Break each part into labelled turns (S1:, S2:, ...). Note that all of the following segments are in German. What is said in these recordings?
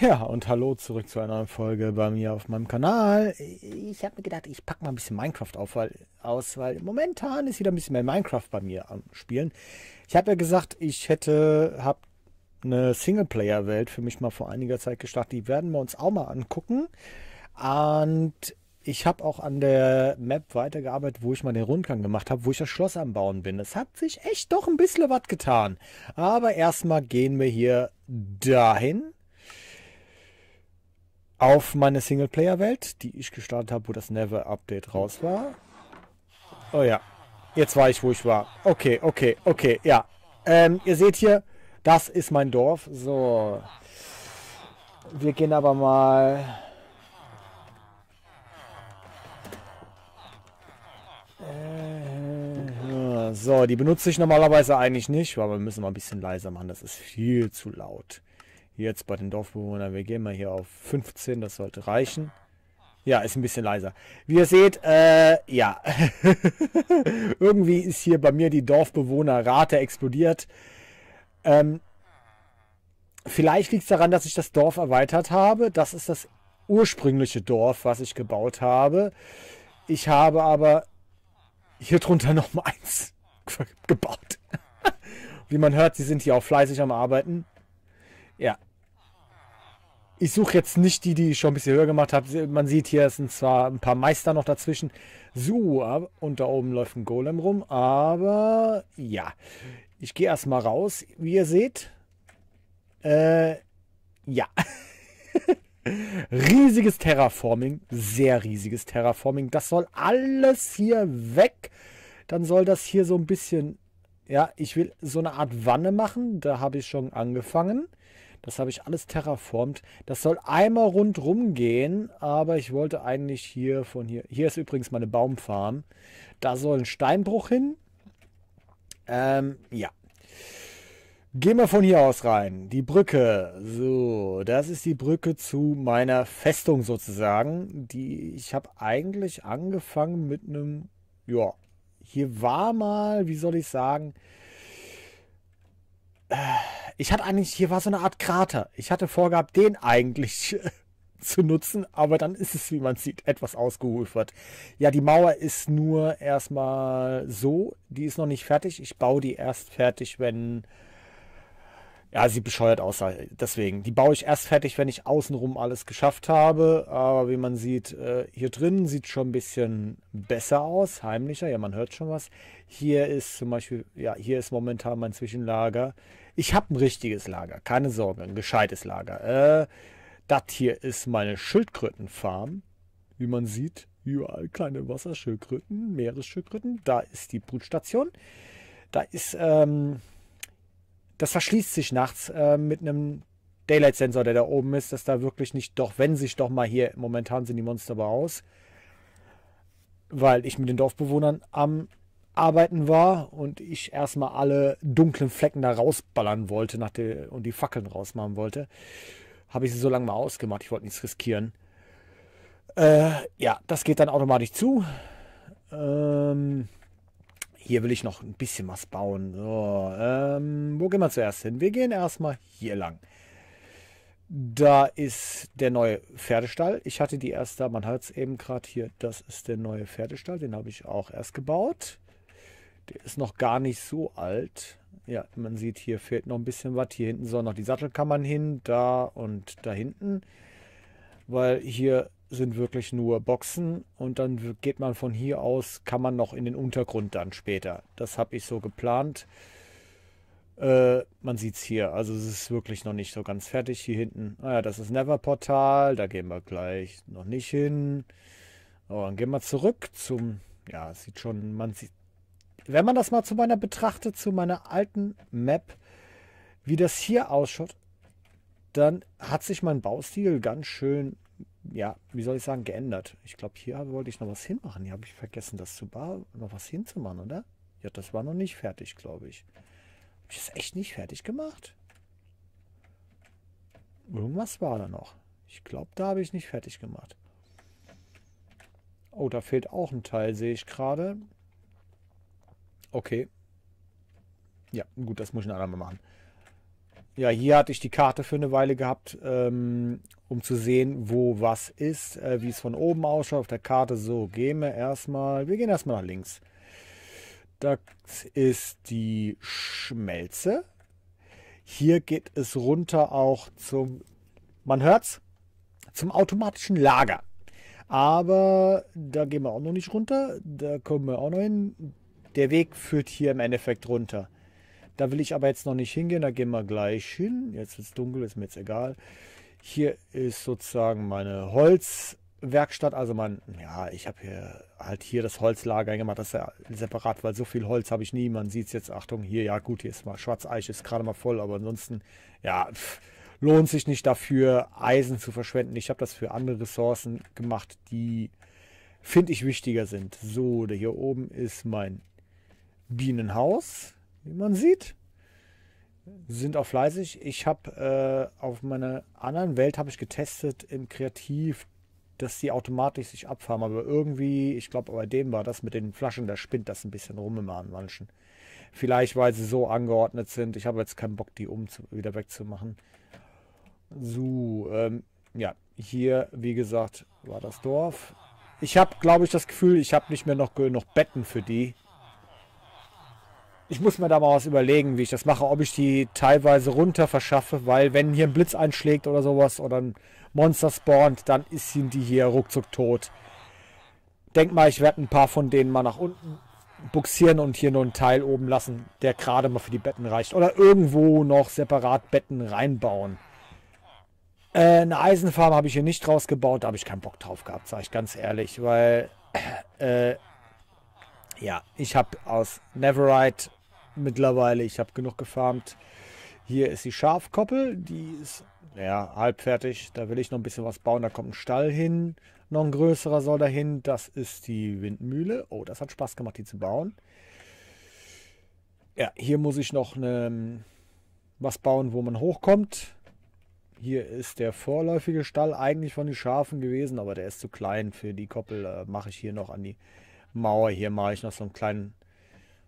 S1: Ja, und hallo zurück zu einer neuen Folge bei mir auf meinem Kanal. Ich habe mir gedacht, ich packe mal ein bisschen Minecraft auf, weil, aus, weil momentan ist wieder ein bisschen mehr Minecraft bei mir am Spielen. Ich habe ja gesagt, ich hätte, habe eine Singleplayer-Welt für mich mal vor einiger Zeit gestartet. Die werden wir uns auch mal angucken. Und ich habe auch an der Map weitergearbeitet, wo ich mal den Rundgang gemacht habe, wo ich das Schloss am Bauen bin. Es hat sich echt doch ein bisschen was getan. Aber erstmal gehen wir hier dahin auf meine Singleplayer-Welt, die ich gestartet habe, wo das Never-Update raus war. Oh ja, jetzt war ich, wo ich war. Okay, okay, okay, ja. Ähm, ihr seht hier, das ist mein Dorf. So. Wir gehen aber mal... Äh, so, die benutze ich normalerweise eigentlich nicht, aber wir müssen mal ein bisschen leiser machen. Das ist viel zu laut. Jetzt bei den Dorfbewohnern. Wir gehen mal hier auf 15. Das sollte reichen. Ja, ist ein bisschen leiser. Wie ihr seht, äh, ja. Irgendwie ist hier bei mir die Dorfbewohnerrate explodiert. Ähm, vielleicht liegt es daran, dass ich das Dorf erweitert habe. Das ist das ursprüngliche Dorf, was ich gebaut habe. Ich habe aber hier drunter noch mal eins gebaut. Wie man hört, sie sind hier auch fleißig am Arbeiten. Ja, ich suche jetzt nicht die, die ich schon ein bisschen höher gemacht habe. Man sieht hier, es sind zwar ein paar Meister noch dazwischen. So, und da oben läuft ein Golem rum. Aber ja, ich gehe erstmal raus, wie ihr seht. Äh, ja. riesiges Terraforming, sehr riesiges Terraforming. Das soll alles hier weg. Dann soll das hier so ein bisschen, ja, ich will so eine Art Wanne machen. Da habe ich schon angefangen. Das habe ich alles terraformt. Das soll einmal rundrum gehen, aber ich wollte eigentlich hier von hier. Hier ist übrigens meine Baumfarm. Da soll ein Steinbruch hin. Ähm, ja. Gehen wir von hier aus rein. Die Brücke. So, das ist die Brücke zu meiner Festung sozusagen. Die ich habe eigentlich angefangen mit einem. Ja, hier war mal, wie soll ich sagen, äh, ich hatte eigentlich, hier war so eine Art Krater. Ich hatte vorgehabt, den eigentlich zu nutzen, aber dann ist es, wie man sieht, etwas ausgeufert. Ja, die Mauer ist nur erstmal so, die ist noch nicht fertig. Ich baue die erst fertig, wenn. Ja, sie bescheuert aus. Deswegen, die baue ich erst fertig, wenn ich außenrum alles geschafft habe. Aber wie man sieht, äh, hier drin sieht schon ein bisschen besser aus, heimlicher. Ja, man hört schon was. Hier ist zum Beispiel, ja, hier ist momentan mein Zwischenlager. Ich habe ein richtiges Lager, keine Sorge, ein gescheites Lager. Äh, das hier ist meine Schildkrötenfarm. Wie man sieht, überall kleine Wasserschildkröten, Meeresschildkröten. Da ist die Brutstation. Da ist, ähm, das verschließt sich nachts äh, mit einem Daylight-Sensor, der da oben ist, dass da wirklich nicht, doch wenn sich doch mal hier, momentan sind die Monster aber aus, weil ich mit den Dorfbewohnern am arbeiten war und ich erstmal alle dunklen Flecken da rausballern wollte nach der, und die Fackeln rausmachen wollte, habe ich sie so lange mal ausgemacht. Ich wollte nichts riskieren. Äh, ja, das geht dann automatisch zu. Ähm, hier will ich noch ein bisschen was bauen. So, ähm, wo gehen wir zuerst hin? Wir gehen erstmal hier lang. Da ist der neue Pferdestall. Ich hatte die erste, man hat es eben gerade hier, das ist der neue Pferdestall. Den habe ich auch erst gebaut. Der ist noch gar nicht so alt. Ja, man sieht, hier fehlt noch ein bisschen was. Hier hinten sollen noch die Sattelkammern hin, da und da hinten. Weil hier sind wirklich nur Boxen und dann geht man von hier aus, kann man noch in den Untergrund dann später. Das habe ich so geplant. Äh, man sieht es hier, also es ist wirklich noch nicht so ganz fertig hier hinten. Naja, ah das ist Never-Portal, da gehen wir gleich noch nicht hin. Aber oh, dann gehen wir zurück zum, ja, sieht schon, man sieht, wenn man das mal zu meiner betrachtet, zu meiner alten Map, wie das hier ausschaut, dann hat sich mein Baustil ganz schön, ja, wie soll ich sagen, geändert. Ich glaube, hier wollte ich noch was hinmachen. Hier habe ich vergessen, das zu bauen, noch was hinzumachen, oder? Ja, das war noch nicht fertig, glaube ich. Habe ich das echt nicht fertig gemacht? Irgendwas war da noch. Ich glaube, da habe ich nicht fertig gemacht. Oh, da fehlt auch ein Teil, sehe ich gerade. Okay. Ja, gut, das muss ich nachher einmal machen. Ja, hier hatte ich die Karte für eine Weile gehabt, ähm, um zu sehen, wo was ist, äh, wie es von oben ausschaut auf der Karte. So, gehen wir erstmal, wir gehen erstmal nach links. Das ist die Schmelze. Hier geht es runter auch zum, man hört's, zum automatischen Lager. Aber da gehen wir auch noch nicht runter. Da kommen wir auch noch hin der Weg führt hier im Endeffekt runter. Da will ich aber jetzt noch nicht hingehen, da gehen wir gleich hin. Jetzt wird es dunkel, ist mir jetzt egal. Hier ist sozusagen meine Holzwerkstatt, also mein, ja, ich habe hier halt hier das Holzlager gemacht, das ist ja separat, weil so viel Holz habe ich nie. Man sieht es jetzt, Achtung, hier, ja gut, hier ist mal Schwarzeich, ist gerade mal voll, aber ansonsten, ja, pff, lohnt sich nicht dafür, Eisen zu verschwenden. Ich habe das für andere Ressourcen gemacht, die finde ich wichtiger sind. So, der hier oben ist mein Bienenhaus, wie man sieht. Sind auch fleißig. Ich habe äh, auf meiner anderen Welt habe ich getestet im Kreativ, dass die automatisch sich abfahren. Aber irgendwie, ich glaube, bei dem war das mit den Flaschen, da spinnt das ein bisschen rum immer an manchen. Vielleicht, weil sie so angeordnet sind. Ich habe jetzt keinen Bock, die um zu, wieder wegzumachen. So, ähm, ja, hier, wie gesagt, war das Dorf. Ich habe, glaube ich, das Gefühl, ich habe nicht mehr noch genug Betten für die ich muss mir da mal was überlegen, wie ich das mache, ob ich die teilweise runter verschaffe, weil wenn hier ein Blitz einschlägt oder sowas oder ein Monster spawnt, dann sind die hier ruckzuck tot. Denk mal, ich werde ein paar von denen mal nach unten buxieren und hier nur einen Teil oben lassen, der gerade mal für die Betten reicht. Oder irgendwo noch separat Betten reinbauen. Äh, eine Eisenfarm habe ich hier nicht rausgebaut, da habe ich keinen Bock drauf gehabt, sage ich ganz ehrlich, weil äh, ja, ich habe aus Neverite mittlerweile. Ich habe genug gefarmt. Hier ist die Schafkoppel, die ist halb fertig. Da will ich noch ein bisschen was bauen. Da kommt ein Stall hin, noch ein größerer soll dahin. Das ist die Windmühle. Oh, das hat Spaß gemacht, die zu bauen. Ja, hier muss ich noch eine, ähm, was bauen, wo man hochkommt. Hier ist der vorläufige Stall eigentlich von den Schafen gewesen, aber der ist zu klein für die Koppel. Äh, mache ich hier noch an die Mauer. Hier mache ich noch so einen kleinen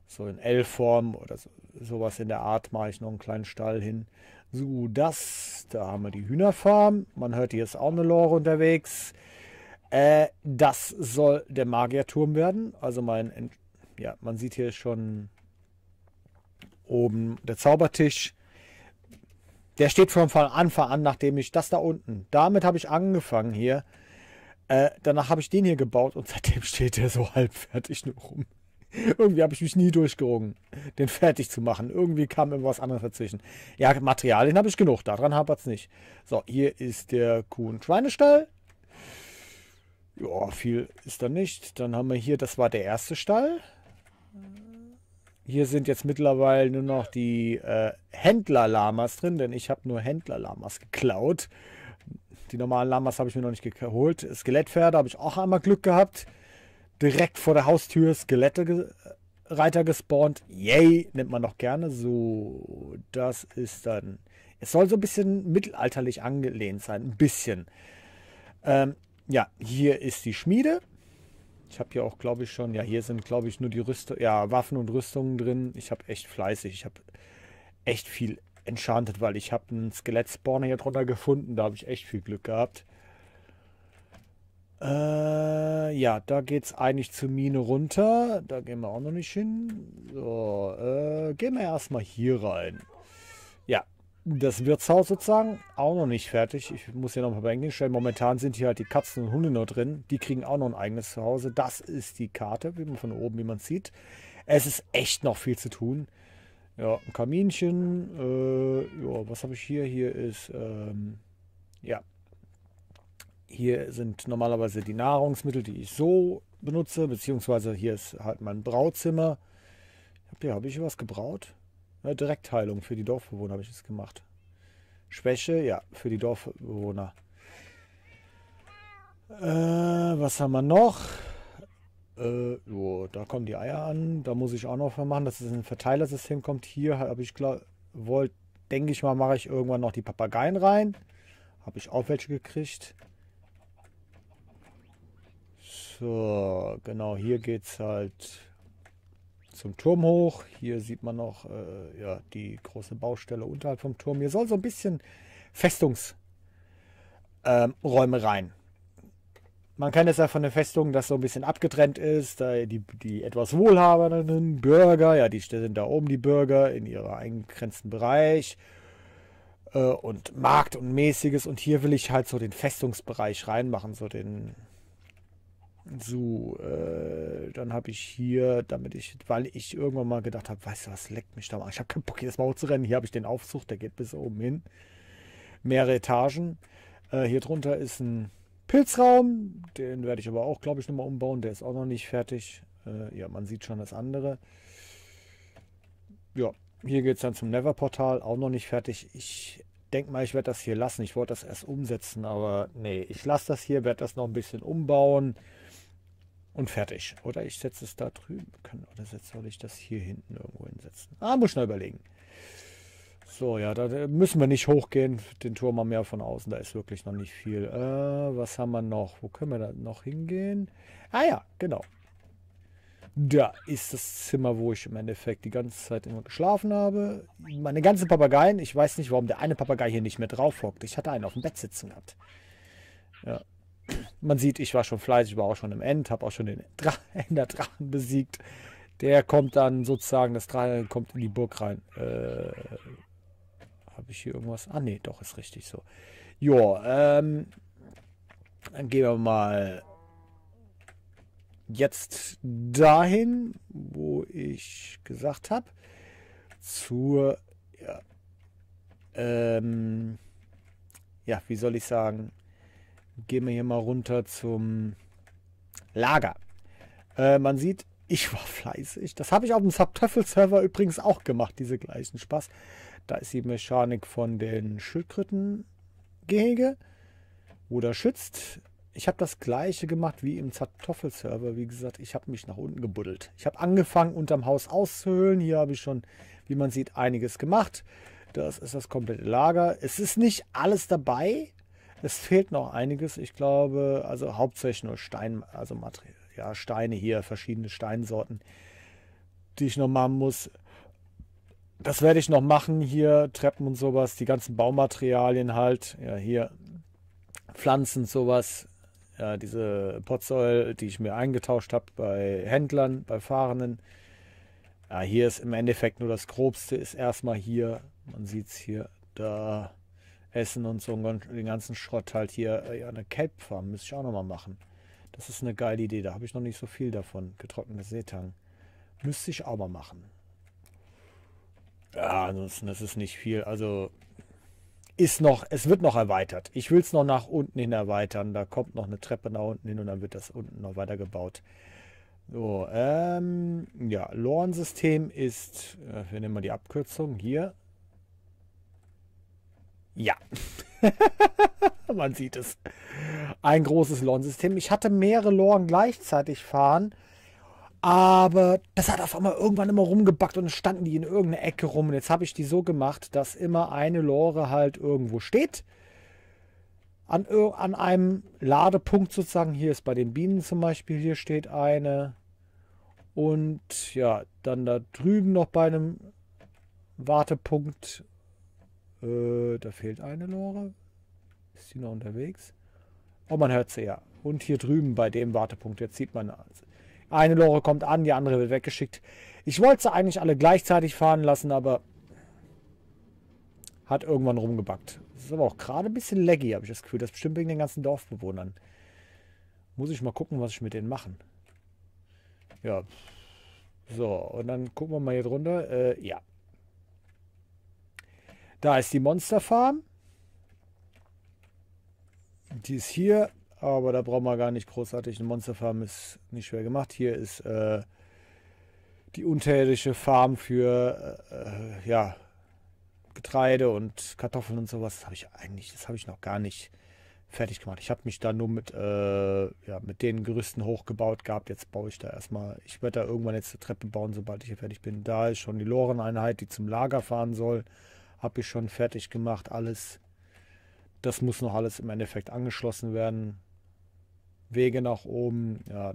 S1: so in L-Form oder so, sowas in der Art mache ich noch einen kleinen Stall hin. So, das, da haben wir die Hühnerfarm. Man hört hier ist auch eine Lore unterwegs. Äh, das soll der Magierturm werden. Also mein, ja, man sieht hier schon oben der Zaubertisch. Der steht von Anfang an, nachdem ich das da unten, damit habe ich angefangen hier. Äh, danach habe ich den hier gebaut und seitdem steht der so halb fertig nur rum irgendwie habe ich mich nie durchgerungen, den fertig zu machen. Irgendwie kam immer was anderes dazwischen. Ja, Materialien habe ich genug, daran hapert es nicht. So, hier ist der Kuh- und Schweinestall. Ja, viel ist da nicht. Dann haben wir hier, das war der erste Stall. Hier sind jetzt mittlerweile nur noch die äh, Händler-Lamas drin, denn ich habe nur Händler-Lamas geklaut. Die normalen Lamas habe ich mir noch nicht geholt. Skelettpferde habe ich auch einmal Glück gehabt direkt vor der Haustür Skelette Reiter gespawnt. Yay, nimmt man noch gerne. So, das ist dann. Es soll so ein bisschen mittelalterlich angelehnt sein. Ein bisschen. Ähm, ja, hier ist die Schmiede. Ich habe hier auch, glaube ich, schon. Ja, hier sind, glaube ich, nur die Rüstung. Ja, Waffen und Rüstungen drin. Ich habe echt fleißig. Ich habe echt viel enchanted, weil ich habe einen Skelett-Spawner hier drunter gefunden. Da habe ich echt viel Glück gehabt. Äh, ja, da geht es eigentlich zur Mine runter. Da gehen wir auch noch nicht hin. So, äh, gehen wir erstmal hier rein. Ja, das Wirtshaus sozusagen auch noch nicht fertig. Ich muss hier noch ein paar Bänke stellen. Momentan sind hier halt die Katzen und Hunde noch drin. Die kriegen auch noch ein eigenes Zuhause. Das ist die Karte, wie man von oben, wie man sieht. Es ist echt noch viel zu tun. Ja, ein Kaminchen. Äh, ja, was habe ich hier? Hier ist, ähm, ja, hier sind normalerweise die Nahrungsmittel, die ich so benutze, beziehungsweise hier ist halt mein Brauzimmer. Hier habe ich was gebraut. Ja, Direktheilung für die Dorfbewohner habe ich es gemacht. Schwäche, ja, für die Dorfbewohner. Äh, was haben wir noch? Äh, oh, da kommen die Eier an. Da muss ich auch noch machen, dass es in ein Verteilersystem kommt. Hier habe ich klar, wollte, denke ich mal, mache ich irgendwann noch die Papageien rein. Habe ich auch welche gekriegt. So, genau, hier geht es halt zum Turm hoch. Hier sieht man noch äh, ja, die große Baustelle unterhalb vom Turm. Hier soll so ein bisschen Festungsräume ähm, rein. Man kennt es ja von der Festung, dass so ein bisschen abgetrennt ist. Da die, die etwas wohlhabenden Bürger, ja, die sind da oben die Bürger in ihrem eingegrenzten Bereich. Äh, und Markt und Mäßiges. Und hier will ich halt so den Festungsbereich reinmachen, so den so, äh, dann habe ich hier, damit ich, weil ich irgendwann mal gedacht habe, weißt du was, leckt mich da mal. Ich habe keinen Bock, jedes Mal hochzurennen. Hier habe ich den Aufzug, der geht bis oben hin. Mehrere Etagen. Äh, hier drunter ist ein Pilzraum. Den werde ich aber auch, glaube ich, nochmal umbauen. Der ist auch noch nicht fertig. Äh, ja, man sieht schon das andere. Ja, hier geht es dann zum Never-Portal. Auch noch nicht fertig. Ich denke mal, ich werde das hier lassen. Ich wollte das erst umsetzen, aber nee, ich lasse das hier, werde das noch ein bisschen umbauen. Und fertig. Oder ich setze es da drüben. Kann, oder soll ich das hier hinten irgendwo hinsetzen? Ah, muss ich noch überlegen. So, ja, da müssen wir nicht hochgehen. Den Turm haben wir ja von außen. Da ist wirklich noch nicht viel. Äh, was haben wir noch? Wo können wir da noch hingehen? Ah ja, genau. Da ist das Zimmer, wo ich im Endeffekt die ganze Zeit immer geschlafen habe. Meine ganzen Papageien. Ich weiß nicht, warum der eine Papagei hier nicht mehr drauf hockt. Ich hatte einen auf dem Bett sitzen gehabt. Ja, man sieht, ich war schon fleißig, war auch schon im End, habe auch schon den Dra Enderdrachen besiegt. Der kommt dann sozusagen, das Drachen kommt in die Burg rein. Äh, habe ich hier irgendwas? Ah, nee, doch, ist richtig so. Jo, ähm, dann gehen wir mal jetzt dahin, wo ich gesagt habe, zur, ja, ähm, ja, wie soll ich sagen, Gehen wir hier mal runter zum Lager. Äh, man sieht, ich war fleißig. Das habe ich auf dem Subtöffel-Server übrigens auch gemacht, diese gleichen Spaß. Da ist die Mechanik von den Schildkrötengehege, wo der schützt. Ich habe das gleiche gemacht wie im Zartoffelserver. Wie gesagt, ich habe mich nach unten gebuddelt. Ich habe angefangen, unterm Haus auszuhöhlen. Hier habe ich schon, wie man sieht, einiges gemacht. Das ist das komplette Lager. Es ist nicht alles dabei. Es fehlt noch einiges. Ich glaube, also hauptsächlich nur Stein, also Material, ja, Steine hier, verschiedene Steinsorten, die ich noch machen muss. Das werde ich noch machen hier, Treppen und sowas, die ganzen Baumaterialien halt, ja, hier Pflanzen, sowas, ja, diese Potsäule, die ich mir eingetauscht habe bei Händlern, bei Fahrenden. Ja, hier ist im Endeffekt nur das Grobste, ist erstmal hier, man sieht es hier, da Essen und so den ganzen Schrott halt hier äh, eine Cape Farm müsste ich auch noch mal machen. Das ist eine geile Idee. Da habe ich noch nicht so viel davon. Getrocknete Seetang. Müsste ich aber machen. Ja, ansonsten das ist nicht viel. Also ist noch, es wird noch erweitert. Ich will es noch nach unten hin erweitern. Da kommt noch eine Treppe nach unten hin und dann wird das unten noch weiter gebaut. So, ähm, ja, Lorn-System ist, äh, wir nehmen mal die Abkürzung hier, ja. Man sieht es. Ein großes LON-System. Ich hatte mehrere Loren gleichzeitig fahren, aber das hat auf einmal irgendwann immer rumgebackt und standen die in irgendeiner Ecke rum. Und jetzt habe ich die so gemacht, dass immer eine Lore halt irgendwo steht. An, an einem Ladepunkt sozusagen. Hier ist bei den Bienen zum Beispiel, hier steht eine. Und ja, dann da drüben noch bei einem Wartepunkt äh, da fehlt eine Lore. Ist sie noch unterwegs? Oh, man hört sie ja. Und hier drüben bei dem Wartepunkt, jetzt sieht man eine Lore kommt an, die andere wird weggeschickt. Ich wollte sie eigentlich alle gleichzeitig fahren lassen, aber hat irgendwann rumgebackt. Das ist aber auch gerade ein bisschen laggy, habe ich das Gefühl. Das ist bestimmt wegen den ganzen Dorfbewohnern. Muss ich mal gucken, was ich mit denen machen. Ja. So, und dann gucken wir mal hier drunter. Äh, ja. Da ist die Monsterfarm. Die ist hier, aber da brauchen wir gar nicht großartig. Eine Monsterfarm ist nicht schwer gemacht. Hier ist äh, die unterirdische Farm für äh, äh, ja, Getreide und Kartoffeln und sowas. Das habe ich eigentlich, das habe ich noch gar nicht fertig gemacht. Ich habe mich da nur mit, äh, ja, mit den Gerüsten hochgebaut gehabt. Jetzt baue ich da erstmal. Ich werde da irgendwann jetzt eine Treppe bauen, sobald ich hier fertig bin. Da ist schon die Loreneinheit, die zum Lager fahren soll habe ich schon fertig gemacht, alles. Das muss noch alles im Endeffekt angeschlossen werden. Wege nach oben. Ja,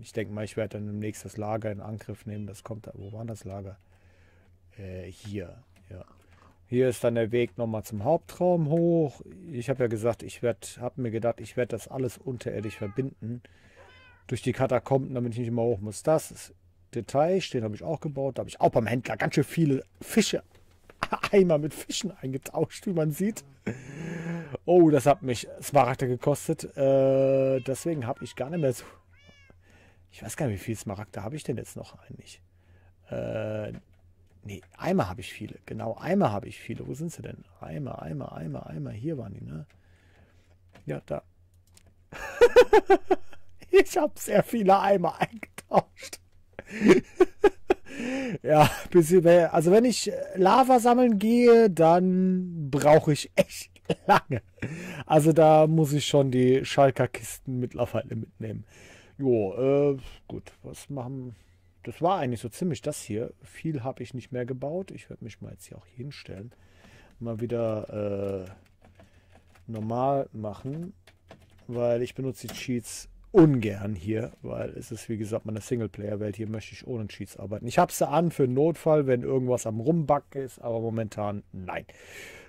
S1: ich denke mal, ich werde dann im nächsten Lager in Angriff nehmen. Das kommt da. Wo war das Lager? Äh, hier. Ja. Hier ist dann der Weg nochmal zum Hauptraum hoch. Ich habe ja gesagt, ich werde, habe mir gedacht, ich werde das alles unterirdisch verbinden. Durch die Katakomben, damit ich nicht immer hoch muss. Das ist Detail, den habe ich auch gebaut. Da habe ich auch beim Händler ganz schön viele Fische Eimer mit Fischen eingetauscht, wie man sieht. Oh, das hat mich Smaragde gekostet. Äh, deswegen habe ich gar nicht mehr so... Ich weiß gar nicht, wie viel Smaragde habe ich denn jetzt noch eigentlich? Äh, nee, Eimer habe ich viele. Genau, Eimer habe ich viele. Wo sind sie denn? Eimer, Eimer, Eimer, Eimer. Hier waren die, ne? Ja, da. ich habe sehr viele Eimer eingetauscht. Ja, also wenn ich äh, Lava sammeln gehe, dann brauche ich echt lange. Also da muss ich schon die Schalker Kisten mittlerweile mitnehmen. Jo, äh, gut, was machen... Das war eigentlich so ziemlich das hier. Viel habe ich nicht mehr gebaut. Ich werde mich mal jetzt hier auch hier hinstellen. Mal wieder äh, normal machen, weil ich benutze die Cheats ungern hier, weil es ist, wie gesagt, meine Singleplayer-Welt. Hier möchte ich ohne Cheats arbeiten. Ich habe sie an für einen Notfall, wenn irgendwas am Rumback ist, aber momentan nein.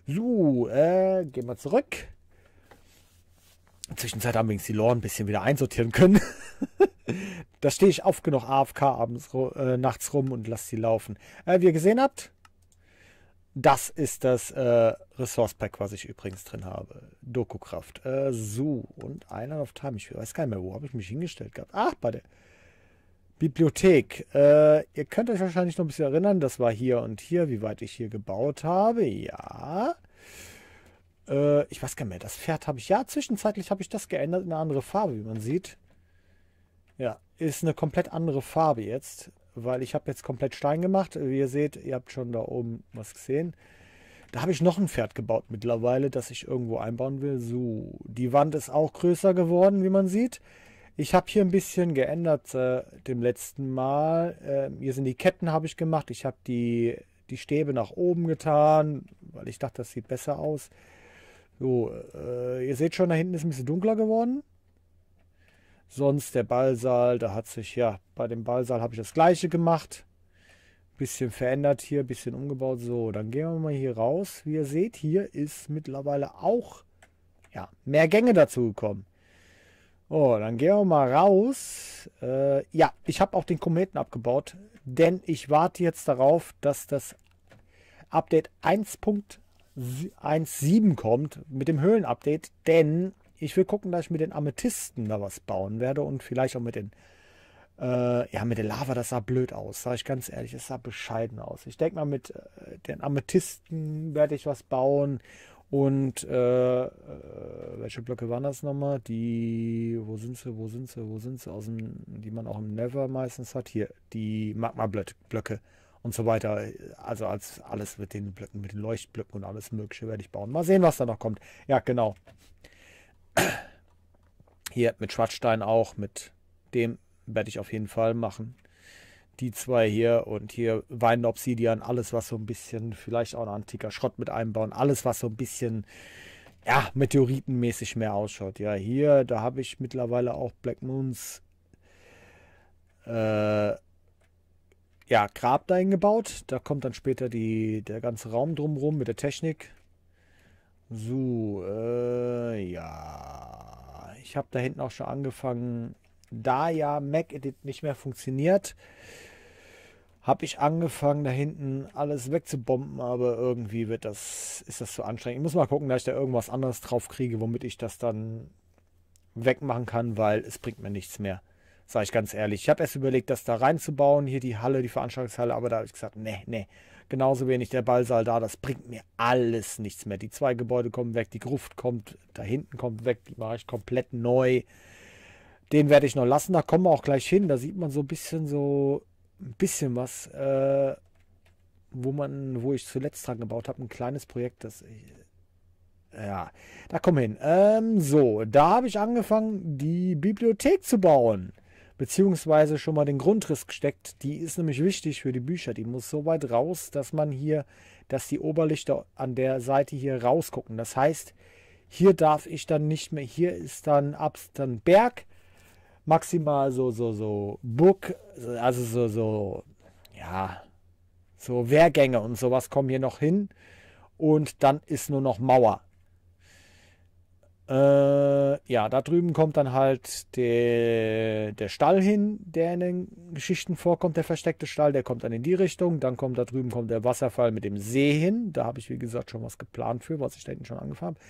S1: So, äh, gehen wir zurück. Zwischenzeit haben wir die Lore ein bisschen wieder einsortieren können. da stehe ich oft genug AFK abends, äh, nachts rum und lasse sie laufen. Äh, wie ihr gesehen habt, das ist das äh, Ressource-Pack, was ich übrigens drin habe. Doku-Kraft. Äh, so, und Island of Time. Ich weiß gar nicht mehr, wo habe ich mich hingestellt gehabt. Ach, bei der Bibliothek. Äh, ihr könnt euch wahrscheinlich noch ein bisschen erinnern, das war hier und hier, wie weit ich hier gebaut habe. Ja. Äh, ich weiß gar nicht mehr, das Pferd habe ich... Ja, zwischenzeitlich habe ich das geändert in eine andere Farbe, wie man sieht. Ja, ist eine komplett andere Farbe jetzt weil ich habe jetzt komplett Stein gemacht. Wie ihr seht, ihr habt schon da oben was gesehen. Da habe ich noch ein Pferd gebaut mittlerweile, das ich irgendwo einbauen will. So, die Wand ist auch größer geworden, wie man sieht. Ich habe hier ein bisschen geändert äh, dem letzten Mal. Äh, hier sind die Ketten, habe ich gemacht. Ich habe die, die Stäbe nach oben getan, weil ich dachte, das sieht besser aus. So, äh, ihr seht schon, da hinten ist ein bisschen dunkler geworden. Sonst der Ballsaal, da hat sich ja bei dem Ballsaal habe ich das gleiche gemacht. Bisschen verändert hier, bisschen umgebaut. So, dann gehen wir mal hier raus. Wie ihr seht, hier ist mittlerweile auch ja, mehr Gänge dazu gekommen. Oh, dann gehen wir mal raus. Äh, ja, ich habe auch den Kometen abgebaut, denn ich warte jetzt darauf, dass das Update 1.17 kommt mit dem Höhlenupdate, denn ich will gucken, dass ich mit den Amethysten da was bauen werde und vielleicht auch mit den. Äh, ja, mit der Lava, das sah blöd aus, sage ich ganz ehrlich. Es sah bescheiden aus. Ich denke mal, mit äh, den Amethysten werde ich was bauen. Und äh, äh welche Blöcke waren das nochmal? Die, wo sind sie, wo sind sie, wo sind sie? Aus dem, die man auch im Never meistens hat. Hier, die Magma-Blöcke und so weiter. Also als alles mit den Blöcken, mit den Leuchtblöcken und alles Mögliche werde ich bauen. Mal sehen, was da noch kommt. Ja, genau. Hier mit Schwarzstein auch, mit dem werde ich auf jeden Fall machen. Die zwei hier und hier Weinobsidian, alles was so ein bisschen, vielleicht auch ein antiker Schrott mit einbauen, alles was so ein bisschen, ja, meteoritenmäßig mehr ausschaut. Ja, hier, da habe ich mittlerweile auch Black Moons äh, ja, Grab dahin gebaut. Da kommt dann später die, der ganze Raum drumherum mit der Technik. So, äh, ja. Ich habe da hinten auch schon angefangen. Da ja Mac Edit nicht mehr funktioniert, habe ich angefangen, da hinten alles wegzubomben, aber irgendwie wird das, ist das zu anstrengend. Ich muss mal gucken, dass ich da irgendwas anderes drauf kriege, womit ich das dann wegmachen kann, weil es bringt mir nichts mehr. Sage ich ganz ehrlich. Ich habe erst überlegt, das da reinzubauen, hier die Halle, die Veranstaltungshalle, aber da habe ich gesagt, nee, nee, Genauso wenig der Ballsaal da. Das bringt mir alles nichts mehr. Die zwei Gebäude kommen weg, die Gruft kommt, da hinten kommt weg, die mache ich komplett neu. Den werde ich noch lassen. Da kommen wir auch gleich hin. Da sieht man so ein bisschen so ein bisschen was, äh, wo man, wo ich zuletzt dran gebaut habe. Ein kleines Projekt, das ich, äh, ja, da kommen wir hin. Ähm, so, da habe ich angefangen, die Bibliothek zu bauen beziehungsweise schon mal den Grundriss gesteckt. Die ist nämlich wichtig für die Bücher. Die muss so weit raus, dass man hier, dass die Oberlichter an der Seite hier rausgucken. Das heißt, hier darf ich dann nicht mehr, hier ist dann ab dann Berg, maximal so, so, so Burg, also so, so, ja, so Wehrgänge und sowas kommen hier noch hin. Und dann ist nur noch Mauer. Äh, ja, da drüben kommt dann halt der, der Stall hin, der in den Geschichten vorkommt, der versteckte Stall, der kommt dann in die Richtung. Dann kommt da drüben kommt der Wasserfall mit dem See hin. Da habe ich, wie gesagt, schon was geplant für, was ich da hinten schon angefangen habe.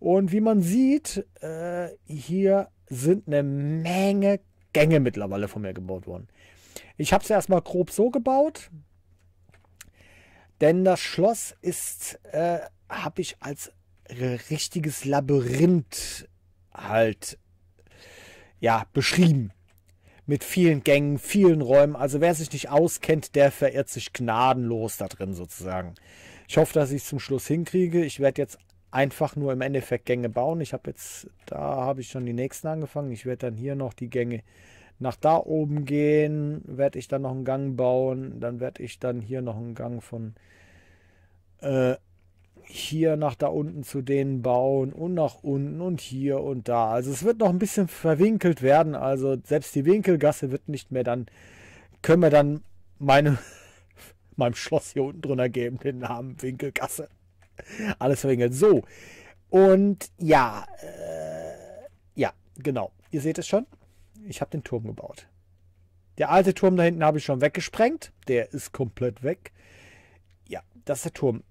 S1: Und wie man sieht, äh, hier sind eine Menge Gänge mittlerweile von mir gebaut worden. Ich habe es erstmal grob so gebaut, denn das Schloss ist, äh, habe ich als richtiges Labyrinth halt ja beschrieben mit vielen Gängen, vielen Räumen. Also wer sich nicht auskennt, der verirrt sich gnadenlos da drin sozusagen. Ich hoffe, dass ich es zum Schluss hinkriege. Ich werde jetzt einfach nur im Endeffekt Gänge bauen. Ich habe jetzt, da habe ich schon die nächsten angefangen. Ich werde dann hier noch die Gänge nach da oben gehen. Werde ich dann noch einen Gang bauen. Dann werde ich dann hier noch einen Gang von äh, hier nach da unten zu denen bauen und nach unten und hier und da. Also es wird noch ein bisschen verwinkelt werden. Also selbst die Winkelgasse wird nicht mehr dann, können wir dann meine, meinem Schloss hier unten drunter geben, den Namen Winkelgasse. Alles verwinkelt. So. Und ja, äh, ja, genau. Ihr seht es schon. Ich habe den Turm gebaut. Der alte Turm da hinten habe ich schon weggesprengt. Der ist komplett weg. Ja, das ist der Turm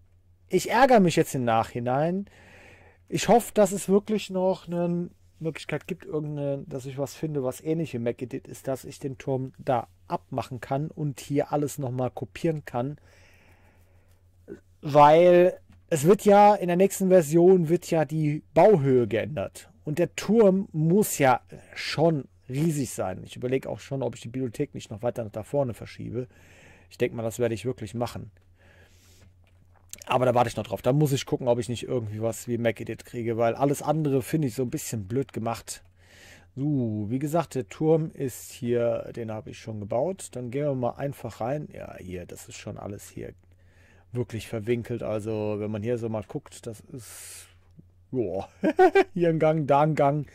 S1: ich ärgere mich jetzt im Nachhinein. Ich hoffe, dass es wirklich noch eine Möglichkeit gibt, irgendeine, dass ich was finde, was ähnlich im Mac Edit ist, dass ich den Turm da abmachen kann und hier alles nochmal kopieren kann. Weil es wird ja in der nächsten Version wird ja die Bauhöhe geändert. Und der Turm muss ja schon riesig sein. Ich überlege auch schon, ob ich die Bibliothek nicht noch weiter nach da vorne verschiebe. Ich denke mal, das werde ich wirklich machen. Aber da warte ich noch drauf. Da muss ich gucken, ob ich nicht irgendwie was wie MacEdit kriege, weil alles andere finde ich so ein bisschen blöd gemacht. So, wie gesagt, der Turm ist hier, den habe ich schon gebaut. Dann gehen wir mal einfach rein. Ja, hier, das ist schon alles hier wirklich verwinkelt. Also, wenn man hier so mal guckt, das ist, Boah, hier ein Gang, da ein Gang.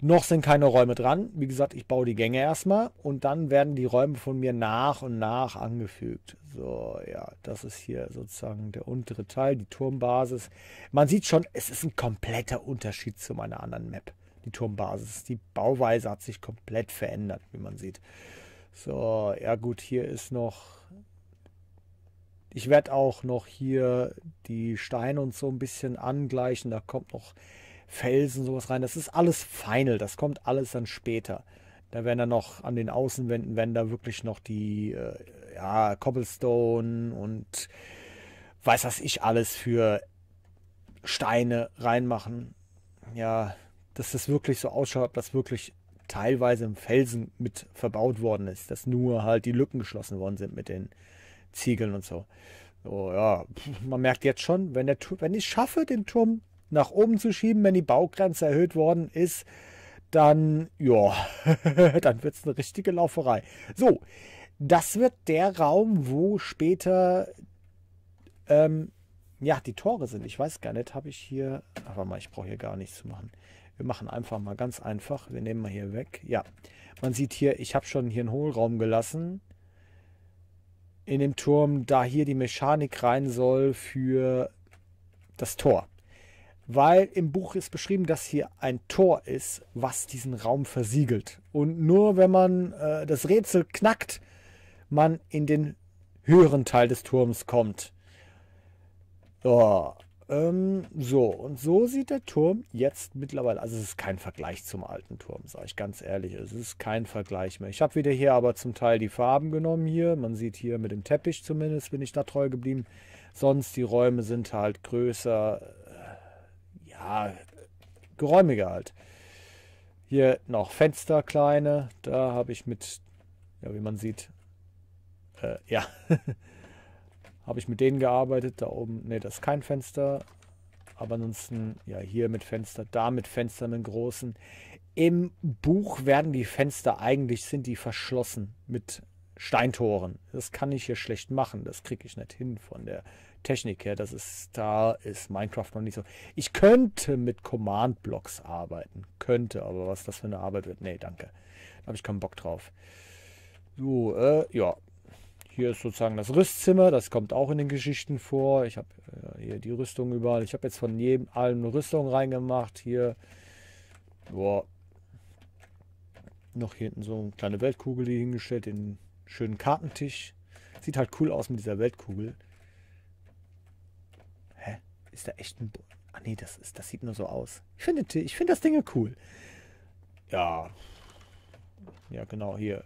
S1: Noch sind keine Räume dran. Wie gesagt, ich baue die Gänge erstmal und dann werden die Räume von mir nach und nach angefügt. So, ja, das ist hier sozusagen der untere Teil, die Turmbasis. Man sieht schon, es ist ein kompletter Unterschied zu meiner anderen Map, die Turmbasis. Die Bauweise hat sich komplett verändert, wie man sieht. So, ja gut, hier ist noch... Ich werde auch noch hier die Steine und so ein bisschen angleichen. Da kommt noch Felsen, sowas rein. Das ist alles final, das kommt alles dann später. Da werden dann noch an den Außenwänden, wenn da wirklich noch die äh, ja, Cobblestone und weiß was ich alles für Steine reinmachen. Ja, dass das wirklich so ausschaut, dass wirklich teilweise im Felsen mit verbaut worden ist, dass nur halt die Lücken geschlossen worden sind mit den Ziegeln und so. So, ja, man merkt jetzt schon, wenn, der, wenn ich schaffe, den Turm nach oben zu schieben, wenn die Baugrenze erhöht worden ist, dann, ja, dann wird es eine richtige Lauferei. So, das wird der Raum, wo später, ähm, ja, die Tore sind. Ich weiß gar nicht, habe ich hier, aber mal, ich brauche hier gar nichts zu machen. Wir machen einfach mal ganz einfach. Wir nehmen mal hier weg. Ja, man sieht hier, ich habe schon hier einen Hohlraum gelassen. In dem Turm, da hier die Mechanik rein soll für das Tor weil im Buch ist beschrieben, dass hier ein Tor ist, was diesen Raum versiegelt. Und nur wenn man äh, das Rätsel knackt, man in den höheren Teil des Turms kommt. So, ähm, so, und so sieht der Turm jetzt mittlerweile, also es ist kein Vergleich zum alten Turm, sage ich ganz ehrlich, es ist kein Vergleich mehr. Ich habe wieder hier aber zum Teil die Farben genommen hier, man sieht hier mit dem Teppich zumindest, bin ich da treu geblieben. Sonst die Räume sind halt größer, ja, geräumiger halt. Hier noch Fenster, kleine. Da habe ich mit, ja, wie man sieht, äh, ja, habe ich mit denen gearbeitet. Da oben, ne, das ist kein Fenster. Aber ansonsten, ja, hier mit Fenster, da mit Fenstern einen großen. Im Buch werden die Fenster eigentlich, sind die verschlossen mit Steintoren. Das kann ich hier schlecht machen. Das kriege ich nicht hin von der Technik her. Das ist, da ist Minecraft noch nicht so. Ich könnte mit Command-Blocks arbeiten. Könnte, aber was das für eine Arbeit wird. Nee, danke. Da habe ich keinen Bock drauf. So, äh, ja. Hier ist sozusagen das Rüstzimmer. Das kommt auch in den Geschichten vor. Ich habe äh, hier die Rüstung überall. Ich habe jetzt von jedem allen Rüstung reingemacht. Hier. Boah. Noch hier hinten so eine kleine Weltkugel hingestellt, den schönen Kartentisch. Sieht halt cool aus mit dieser Weltkugel. Ist da echt ein... Bo ah nee, das, ist, das sieht nur so aus. Ich finde ich find das Ding cool. Ja. Ja, genau, hier.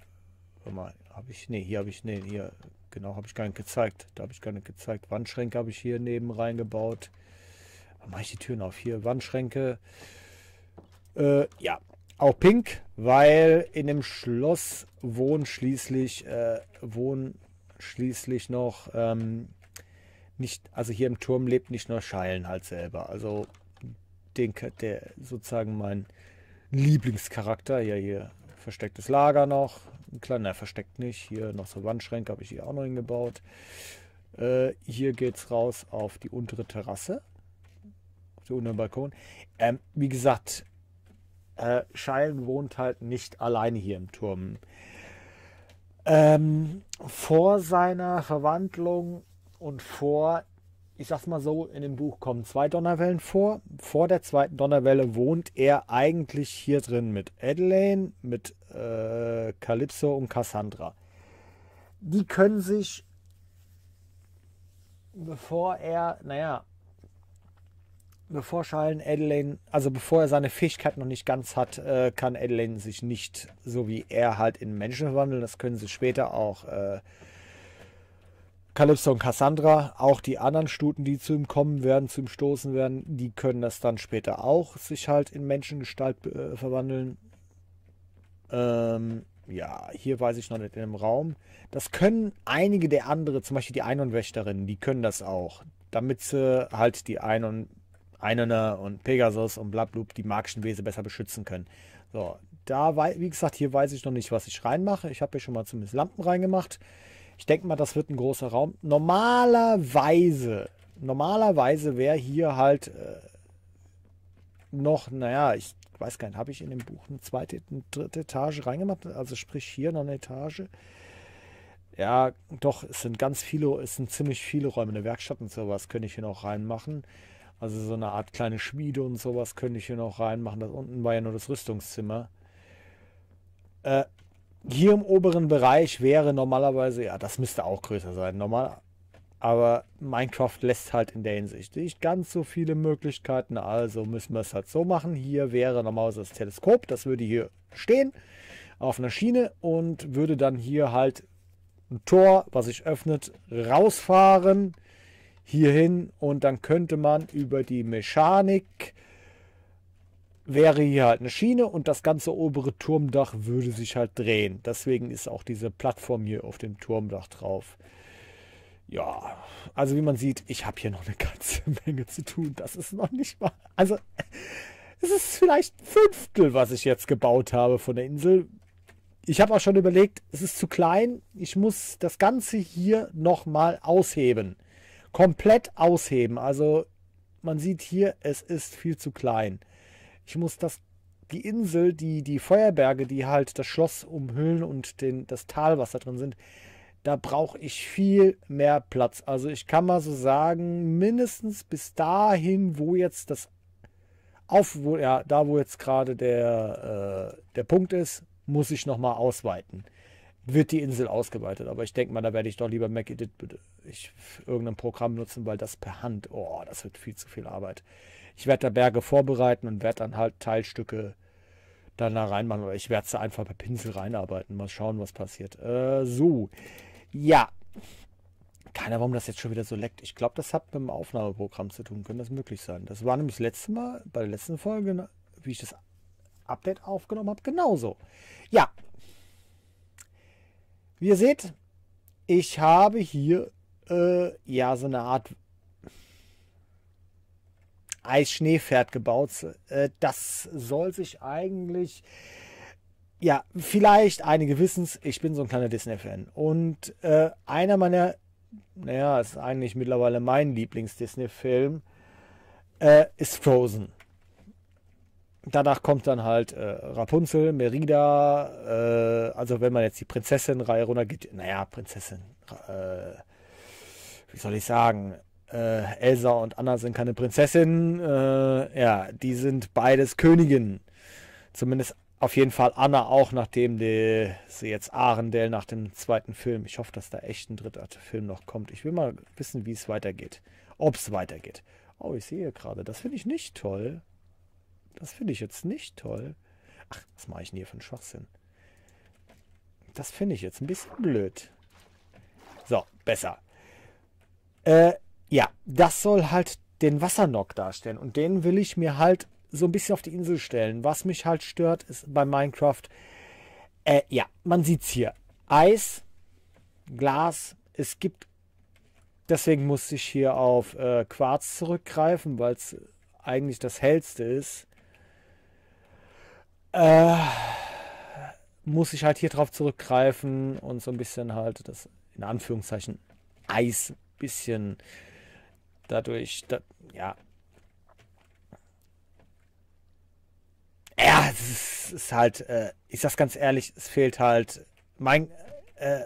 S1: Warte mal, habe ich... Nee, hier habe ich... Nee, hier... Genau, habe ich gar nicht gezeigt. Da habe ich gar nicht gezeigt. Wandschränke habe ich hier neben reingebaut. Mache ich die Türen auf? Hier, Wandschränke. Äh, ja, auch pink, weil in dem Schloss wohnen schließlich, äh, wohnen schließlich noch ähm, nicht, also hier im Turm lebt nicht nur Scheilen halt selber. Also den, der sozusagen mein Lieblingscharakter. Ja, hier verstecktes Lager noch. Ein kleiner versteckt nicht. Hier noch so Wandschränke habe ich hier auch noch hingebaut. Äh, hier es raus auf die untere Terrasse. Auf den unteren Balkon. Ähm, wie gesagt, äh, Scheilen wohnt halt nicht alleine hier im Turm. Ähm, vor seiner Verwandlung und vor, ich sag's mal so, in dem Buch kommen zwei Donnerwellen vor. Vor der zweiten Donnerwelle wohnt er eigentlich hier drin mit Adelaine, mit äh, Calypso und Cassandra. Die können sich, bevor er, naja, bevor Schalen Adelaine, also bevor er seine Fähigkeit noch nicht ganz hat, äh, kann Adelaine sich nicht so wie er halt in Menschen verwandeln. Das können sie später auch äh, Calypso und Cassandra, auch die anderen Stuten, die zu ihm kommen werden, zu ihm stoßen werden, die können das dann später auch sich halt in Menschengestalt äh, verwandeln. Ähm, ja, hier weiß ich noch nicht in dem Raum. Das können einige der anderen, zum Beispiel die Einhornwächterinnen, die können das auch. Damit sie halt die Einhorn, Einhörner und Pegasus und blablub, die magischen Wesen besser beschützen können. So, da, wie gesagt, hier weiß ich noch nicht, was ich reinmache. Ich habe hier schon mal zumindest Lampen reingemacht. Ich denke mal, das wird ein großer Raum. Normalerweise, normalerweise wäre hier halt äh, noch, naja, ich weiß gar nicht, habe ich in dem Buch eine zweite, eine dritte Etage reingemacht? Also sprich hier noch eine Etage. Ja, doch, es sind ganz viele, es sind ziemlich viele Räume. Eine Werkstatt und sowas könnte ich hier noch reinmachen. Also so eine Art kleine Schmiede und sowas könnte ich hier noch reinmachen. Das unten war ja nur das Rüstungszimmer. Äh, hier im oberen Bereich wäre normalerweise, ja, das müsste auch größer sein, normal. Aber Minecraft lässt halt in der Hinsicht nicht ganz so viele Möglichkeiten, also müssen wir es halt so machen. Hier wäre normalerweise das Teleskop, das würde hier stehen auf einer Schiene und würde dann hier halt ein Tor, was sich öffnet, rausfahren hierhin und dann könnte man über die Mechanik wäre hier halt eine Schiene und das ganze obere Turmdach würde sich halt drehen. Deswegen ist auch diese Plattform hier auf dem Turmdach drauf. Ja, also wie man sieht, ich habe hier noch eine ganze Menge zu tun. Das ist noch nicht mal. Also, es ist vielleicht ein Fünftel, was ich jetzt gebaut habe von der Insel. Ich habe auch schon überlegt, es ist zu klein. Ich muss das Ganze hier nochmal ausheben. Komplett ausheben. Also, man sieht hier, es ist viel zu klein ich muss das, die Insel, die, die Feuerberge, die halt das Schloss umhüllen und den, das Tal, was da drin sind, da brauche ich viel mehr Platz. Also ich kann mal so sagen, mindestens bis dahin, wo jetzt das auf, wo, ja, da wo jetzt gerade der, äh, der Punkt ist, muss ich nochmal ausweiten wird die Insel ausgeweitet. Aber ich denke mal, da werde ich doch lieber MacEdit ich, irgendein Programm nutzen, weil das per Hand, oh, das wird viel zu viel Arbeit. Ich werde da Berge vorbereiten und werde dann halt Teilstücke dann da reinmachen. Oder ich werde es einfach per Pinsel reinarbeiten. Mal schauen, was passiert. Äh, so. Ja. Keiner, warum das jetzt schon wieder so leckt. Ich glaube, das hat mit dem Aufnahmeprogramm zu tun. Könnte das möglich sein? Das war nämlich das letzte Mal, bei der letzten Folge, ne, wie ich das Update aufgenommen habe, genauso. Ja, wie ihr seht, ich habe hier äh, ja so eine Art Eisschneepferd gebaut. Äh, das soll sich eigentlich ja, vielleicht einige wissen ich bin so ein kleiner Disney-Fan. Und äh, einer meiner, naja, ist eigentlich mittlerweile mein Lieblings-Disney-Film, äh, ist Frozen danach kommt dann halt äh, Rapunzel, Merida, äh, also wenn man jetzt die Prinzessin-Reihe runtergeht, naja, Prinzessin, äh, wie soll ich sagen, äh, Elsa und Anna sind keine Prinzessinnen, äh, ja, die sind beides Königinnen. Zumindest auf jeden Fall Anna auch, nachdem die, sie jetzt Arendelle nach dem zweiten Film, ich hoffe, dass da echt ein dritter Film noch kommt. Ich will mal wissen, wie es weitergeht, ob es weitergeht. Oh, ich sehe gerade, das finde ich nicht toll. Das finde ich jetzt nicht toll. Ach, was mache ich denn hier für einen Schwachsinn? Das finde ich jetzt ein bisschen blöd. So, besser. Äh, ja, das soll halt den Wassernock darstellen. Und den will ich mir halt so ein bisschen auf die Insel stellen. Was mich halt stört, ist bei Minecraft, äh, ja, man sieht es hier. Eis, Glas, es gibt, deswegen musste ich hier auf äh, Quarz zurückgreifen, weil es eigentlich das hellste ist äh, muss ich halt hier drauf zurückgreifen und so ein bisschen halt das in Anführungszeichen Eis bisschen dadurch, da, ja. Ja, es ist, ist halt, äh, ich sag's ganz ehrlich, es fehlt halt mein äh,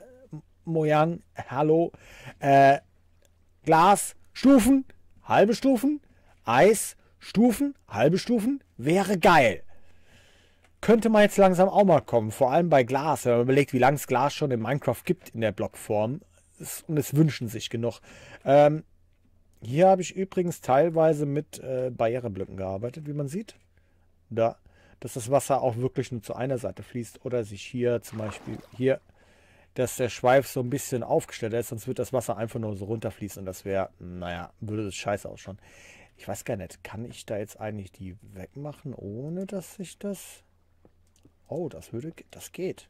S1: Mojang, hallo, äh, Glas, Stufen, halbe Stufen, Eis, Stufen, halbe Stufen, wäre geil könnte man jetzt langsam auch mal kommen. Vor allem bei Glas. Wenn man überlegt, wie lange es Glas schon in Minecraft gibt in der Blockform. Und es wünschen sich genug. Ähm, hier habe ich übrigens teilweise mit äh, Barriereblöcken gearbeitet, wie man sieht. Da, dass das Wasser auch wirklich nur zu einer Seite fließt. Oder sich hier zum Beispiel hier, dass der Schweif so ein bisschen aufgestellt ist. Sonst wird das Wasser einfach nur so runterfließen. Und das wäre, naja, würde das scheiße ausschauen. Ich weiß gar nicht, kann ich da jetzt eigentlich die wegmachen, ohne dass ich das... Oh, das würde, das geht.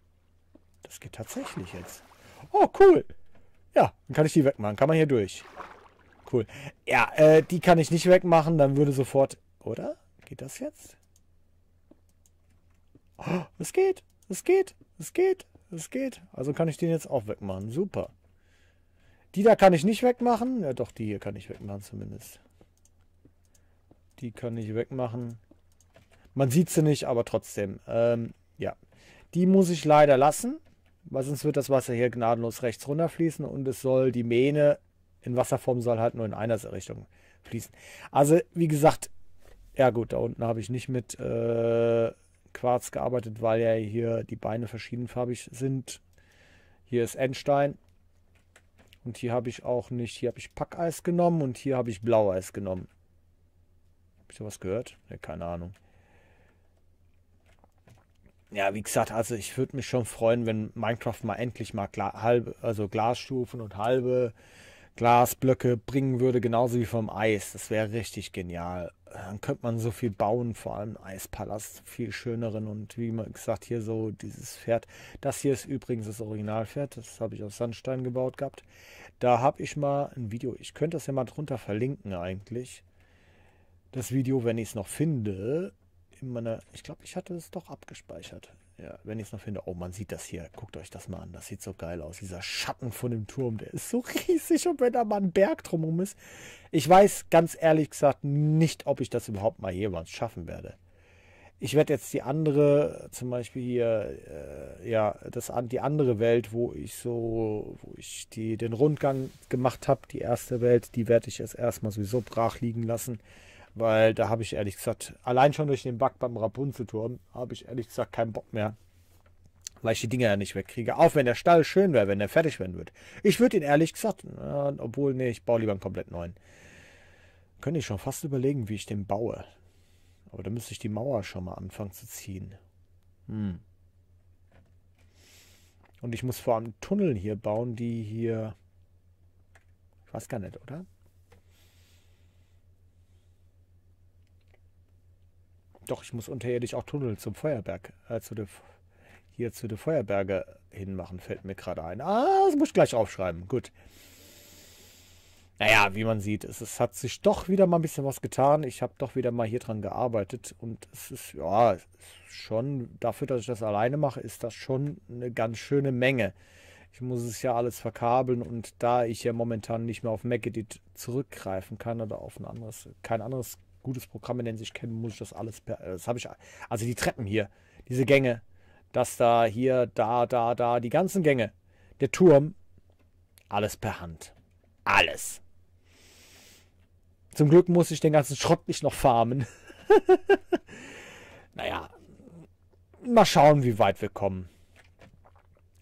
S1: Das geht tatsächlich jetzt. Oh, cool. Ja, dann kann ich die wegmachen. Kann man hier durch. Cool. Ja, äh, die kann ich nicht wegmachen. Dann würde sofort, oder? Geht das jetzt? Oh, es geht. Es geht. Es geht. Es geht. Also kann ich den jetzt auch wegmachen. Super. Die da kann ich nicht wegmachen. Ja, doch, die hier kann ich wegmachen zumindest. Die kann ich wegmachen. Man sieht sie nicht, aber trotzdem. Ähm, ja. Die muss ich leider lassen, weil sonst wird das Wasser hier gnadenlos rechts runterfließen und es soll die Mähne in Wasserform soll halt nur in einer Richtung fließen. Also, wie gesagt, ja gut, da unten habe ich nicht mit äh, Quarz gearbeitet, weil ja hier die Beine verschiedenfarbig sind. Hier ist Endstein. Und hier habe ich auch nicht, hier habe ich Packeis genommen und hier habe ich Blaueis genommen. Habe ich da was gehört? Ja, keine Ahnung ja, wie gesagt, also ich würde mich schon freuen, wenn Minecraft mal endlich mal Gla halbe, also Glasstufen und halbe Glasblöcke bringen würde, genauso wie vom Eis. Das wäre richtig genial. Dann könnte man so viel bauen, vor allem Eispalast, viel schöneren und wie man gesagt, hier so dieses Pferd. Das hier ist übrigens das Originalpferd, das habe ich aus Sandstein gebaut gehabt. Da habe ich mal ein Video, ich könnte das ja mal drunter verlinken eigentlich. Das Video, wenn ich es noch finde, in meiner, ich glaube, ich hatte es doch abgespeichert. Ja, wenn ich es noch finde. Oh, man sieht das hier. Guckt euch das mal an. Das sieht so geil aus. Dieser Schatten von dem Turm, der ist so riesig. Und wenn da mal ein Berg drumherum ist. Ich weiß ganz ehrlich gesagt nicht, ob ich das überhaupt mal jemals schaffen werde. Ich werde jetzt die andere, zum Beispiel hier, äh, ja, das, die andere Welt, wo ich so, wo ich die, den Rundgang gemacht habe, die erste Welt, die werde ich jetzt erstmal sowieso brach liegen lassen weil da habe ich ehrlich gesagt, allein schon durch den Bug beim Rapunzelturm, habe ich ehrlich gesagt keinen Bock mehr. Weil ich die Dinger ja nicht wegkriege. Auch wenn der Stall schön wäre, wenn der fertig werden wird. Ich würde ihn ehrlich gesagt, äh, obwohl, nee, ich baue lieber einen komplett neuen. Könnte ich schon fast überlegen, wie ich den baue. Aber da müsste ich die Mauer schon mal anfangen zu ziehen. Hm. Und ich muss vor allem Tunnel hier bauen, die hier... Ich weiß gar nicht, oder? Doch, ich muss unterirdisch auch Tunnel zum Feuerberg, äh, zu der, hier zu den Feuerberge hinmachen, fällt mir gerade ein. Ah, das muss ich gleich aufschreiben. Gut. Naja, wie man sieht, es, es, hat sich doch wieder mal ein bisschen was getan. Ich habe doch wieder mal hier dran gearbeitet. Und es ist, ja, schon, dafür, dass ich das alleine mache, ist das schon eine ganz schöne Menge. Ich muss es ja alles verkabeln und da ich ja momentan nicht mehr auf MacEdit zurückgreifen kann oder auf ein anderes, kein anderes gutes Programm, in sich kennen, muss ich das alles per, Das habe ich. Also die Treppen hier, diese Gänge, das da, hier, da, da, da, die ganzen Gänge. Der Turm, alles per Hand. Alles. Zum Glück muss ich den ganzen Schrott nicht noch farmen. naja, mal schauen, wie weit wir kommen.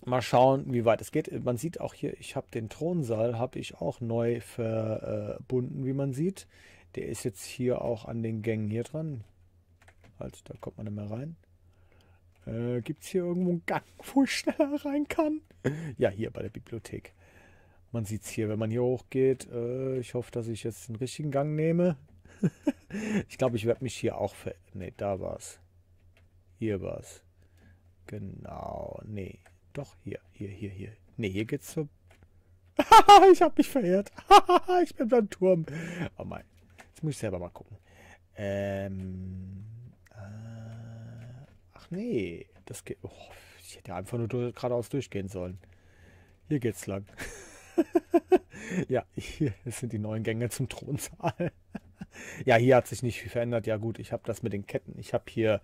S1: Mal schauen, wie weit es geht. Man sieht auch hier, ich habe den Thronsaal, habe ich auch neu verbunden, wie man sieht. Der ist jetzt hier auch an den Gängen hier dran. Also da kommt man nicht mehr rein. Äh, Gibt es hier irgendwo einen Gang, wo ich schneller rein kann? Ja, hier bei der Bibliothek. Man sieht es hier, wenn man hier hochgeht. Äh, ich hoffe, dass ich jetzt den richtigen Gang nehme. ich glaube, ich werde mich hier auch ver... Ne, da war es. Hier war es. Genau. Nee. Doch, hier, hier, hier, hier. Ne, hier geht's zur... ich habe mich verehrt. ich bin beim Turm. Oh mein muss ich selber mal gucken. Ähm, äh, ach nee, das geht. Oh, ich hätte einfach nur durch, geradeaus durchgehen sollen. Hier geht's lang. ja, hier sind die neuen Gänge zum Thronsaal. ja, hier hat sich nicht viel verändert. Ja gut, ich habe das mit den Ketten. Ich habe hier,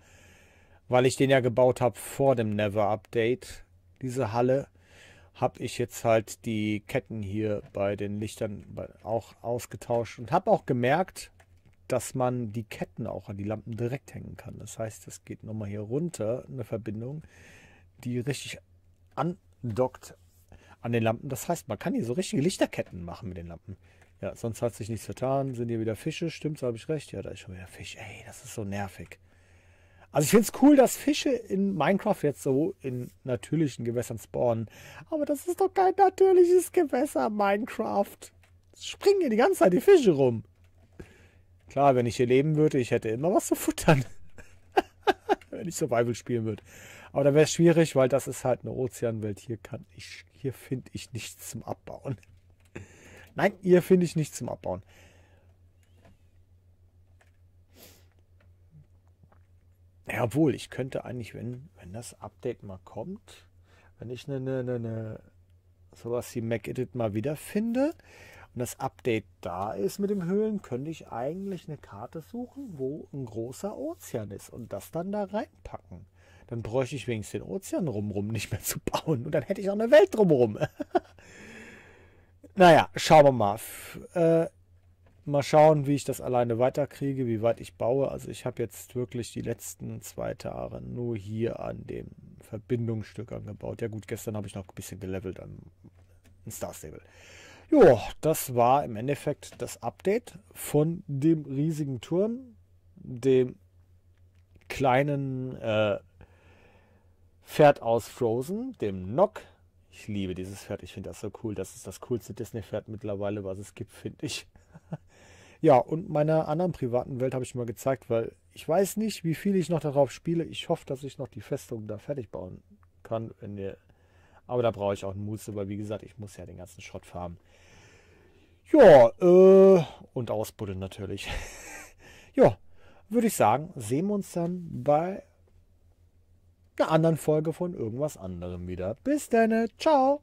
S1: weil ich den ja gebaut habe vor dem Never-Update, diese Halle habe ich jetzt halt die Ketten hier bei den Lichtern auch ausgetauscht und habe auch gemerkt, dass man die Ketten auch an die Lampen direkt hängen kann. Das heißt, es geht nochmal hier runter, eine Verbindung, die richtig andockt an den Lampen. Das heißt, man kann hier so richtige Lichterketten machen mit den Lampen. Ja, sonst hat sich nichts vertan. Sind hier wieder Fische? Stimmt, Stimmt's, habe ich recht? Ja, da ist schon wieder Fisch. Ey, das ist so nervig. Also ich finde es cool, dass Fische in Minecraft jetzt so in natürlichen Gewässern spawnen. Aber das ist doch kein natürliches Gewässer, Minecraft. Es springen hier die ganze Zeit die Fische rum. Klar, wenn ich hier leben würde, ich hätte immer was zu futtern. wenn ich Survival spielen würde. Aber dann wäre es schwierig, weil das ist halt eine Ozeanwelt. Hier kann ich, hier finde ich nichts zum Abbauen. Nein, hier finde ich nichts zum Abbauen. Ja, obwohl, ich könnte eigentlich, wenn, wenn das Update mal kommt, wenn ich eine, eine, eine sowas wie MacEdit mal wiederfinde und das Update da ist mit dem Höhlen, könnte ich eigentlich eine Karte suchen, wo ein großer Ozean ist und das dann da reinpacken. Dann bräuchte ich wenigstens den Ozean rumrum nicht mehr zu bauen und dann hätte ich auch eine Welt drumrum. naja, schauen wir mal. Äh, Mal schauen, wie ich das alleine weiterkriege, wie weit ich baue. Also ich habe jetzt wirklich die letzten zwei Tage nur hier an dem Verbindungsstück angebaut. Ja gut, gestern habe ich noch ein bisschen gelevelt am Star Stable. Ja, das war im Endeffekt das Update von dem riesigen Turm, dem kleinen äh, Pferd aus Frozen, dem Nock. Ich liebe dieses Pferd, ich finde das so cool. Das ist das coolste Disney-Pferd mittlerweile, was es gibt, finde ich. Ja, und meiner anderen privaten Welt habe ich mal gezeigt, weil ich weiß nicht, wie viel ich noch darauf spiele. Ich hoffe, dass ich noch die Festung da fertig bauen kann. Wenn ihr Aber da brauche ich auch einen Muße, weil wie gesagt, ich muss ja den ganzen Schrott farmen. Ja, äh, und ausbuddeln natürlich. ja, würde ich sagen, sehen wir uns dann bei einer anderen Folge von irgendwas anderem wieder. Bis dann, äh, ciao!